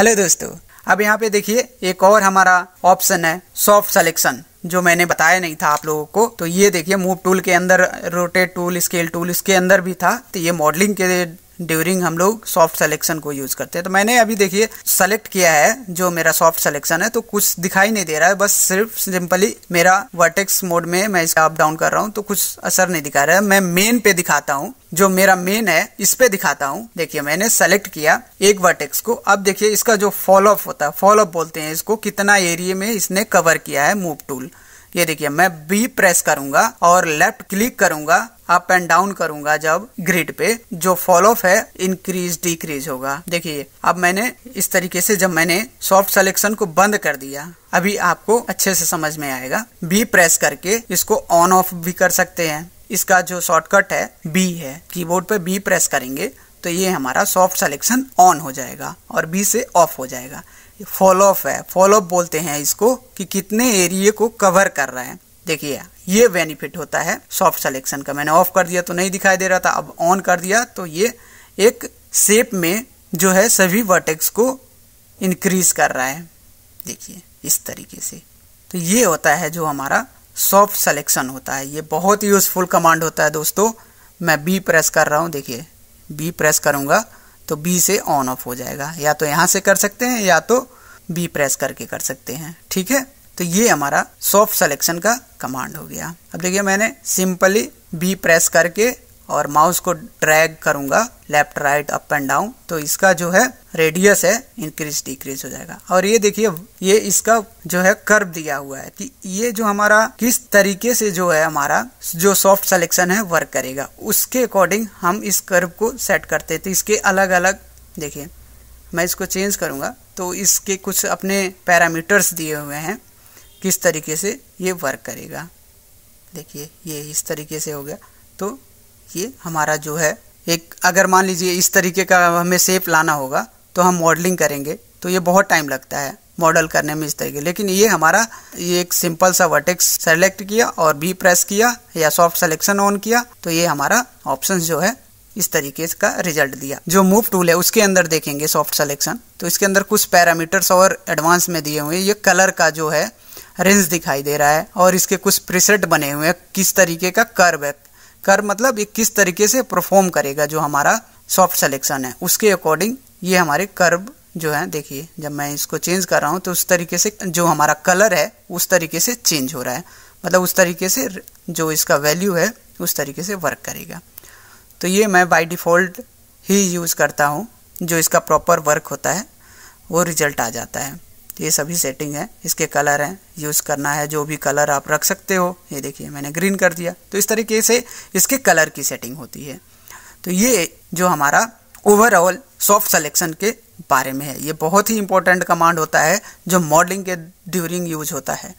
hello दोस्तों अब यहाँ पे देखिए एक और हमारा ऑप्शन है सॉफ्ट सेलेक्शन जो मैंने बताया नहीं था आप लोगों को तो ये देखिए मूव टूल के अंदर रोटेट टूल स्केल टूल इसके अंदर भी था तो ये मॉडलिंग के ड्यूरिंग हम लोग सॉफ्ट सेलेक्शन को यूज करते हैं तो मैंने अभी देखिए सेलेक्ट किया है जो मेरा सॉफ्ट सेलेक्शन है तो कुछ दिखाई नहीं दे रहा है बस सिर्फ सिंपली मेरा वर्टेक्स मोड में मैं इसका अप डाउन कर रहा हूँ तो कुछ असर नहीं दिखा रहा है मैं मेन पे दिखाता हूँ जो मेरा मेन है इस पे दिखाता हूँ देखिए मैंने सेलेक्ट किया एक वर्टेक्स को अब देखिए इसका जो फॉलोअप होता है फॉलोअप बोलते हैं इसको कितना एरिया में इसने कवर किया है मूव टूल ये देखिए मैं बी प्रेस करूंगा और लेफ्ट क्लिक करूंगा अप एंड डाउन करूंगा जब ग्रिड पे जो फॉल ऑफ है इंक्रीज डिक्रीज होगा देखिए अब मैंने इस तरीके से जब मैंने सॉफ्ट सिलेक्शन को बंद कर दिया अभी आपको अच्छे से समझ में आएगा बी प्रेस करके इसको ऑन ऑफ भी कर सकते हैं इसका जो शॉर्टकट है बी है कीबोर्ड पे बी प्रेस करेंगे तो ये हमारा सॉफ्ट सिलेक्शन ऑन हो जाएगा और बी से ऑफ हो जाएगा फॉलो ऑफ है फॉलो ऑफ बोलते हैं इसको कि कितने एरिए को कवर कर रहा है देखिए ये बेनिफिट होता है सॉफ्ट सिलेक्शन का मैंने ऑफ कर दिया तो नहीं दिखाई दे रहा था अब ऑन कर दिया तो ये एक शेप में जो है सभी वर्टेक्स को इंक्रीज कर रहा है देखिए इस तरीके से तो ये होता है जो हमारा सॉफ्ट सिलेक्शन होता है ये बहुत यूजफुल कमांड होता है दोस्तों मैं बी प्रेस कर रहा हूँ देखिए बी प्रेस करूंगा तो बी से ऑन ऑफ हो जाएगा या तो यहां से कर सकते हैं या तो बी प्रेस करके कर सकते हैं ठीक है तो ये हमारा सॉफ्ट सिलेक्शन का कमांड हो गया अब देखिए मैंने सिंपली बी प्रेस करके और माउस को ड्रैग करूंगा left right up and down तो इसका जो है रेडियस है इंक्रीज डिक्रीज हो जाएगा और ये देखिए ये इसका जो है कर्व दिया हुआ है कि ये जो हमारा किस तरीके से जो है हमारा जो सॉफ्ट सिलेक्शन है वर्क करेगा उसके अकॉर्डिंग हम इस कर्व को सेट करते हैं तो इसके अलग अलग देखिए मैं इसको चेंज करूँगा तो इसके कुछ अपने पैरामीटर्स दिए हुए हैं किस तरीके से ये वर्क करेगा देखिए ये इस तरीके से हो गया तो ये हमारा जो है एक अगर मान लीजिए इस तरीके का हमें सेप लाना होगा तो हम मॉडलिंग करेंगे तो ये बहुत टाइम लगता है मॉडल करने में इस तरीके लेकिन ये हमारा ये एक सिंपल सा वर्टेक्स सेलेक्ट किया और बी प्रेस किया या सॉफ्ट सिलेक्शन ऑन किया तो ये हमारा ऑप्शन जो है इस तरीके का रिजल्ट दिया जो मूव टूल है उसके अंदर देखेंगे सॉफ्ट सिलेक्शन तो इसके अंदर कुछ पैरामीटर्स और एडवांस में दिए हुए ये कलर का जो है रेंज दिखाई दे रहा है और इसके कुछ प्रिसेट बने हुए हैं किस तरीके का कर्व है कर मतलब ये किस तरीके से परफॉर्म करेगा जो हमारा सॉफ्ट सिलेक्शन है उसके अकॉर्डिंग ये हमारे कर्व जो है देखिए जब मैं इसको चेंज कर रहा हूँ तो उस तरीके से जो हमारा कलर है उस तरीके से चेंज हो रहा है मतलब उस तरीके से जो इसका वैल्यू है उस तरीके से वर्क करेगा तो ये मैं बाय डिफ़ॉल्ट ही यूज़ करता हूँ जो इसका प्रॉपर वर्क होता है वो रिजल्ट आ जाता है तो ये सभी सेटिंग है इसके कलर हैं यूज़ करना है जो भी कलर आप रख सकते हो ये देखिए मैंने ग्रीन कर दिया तो इस तरीके से इसके कलर की सेटिंग होती है तो ये जो हमारा ओवरऑल सॉफ्ट सेलेक्शन के बारे में है ये बहुत ही इंपॉर्टेंट कमांड होता है जो मॉडलिंग के ड्यूरिंग यूज होता है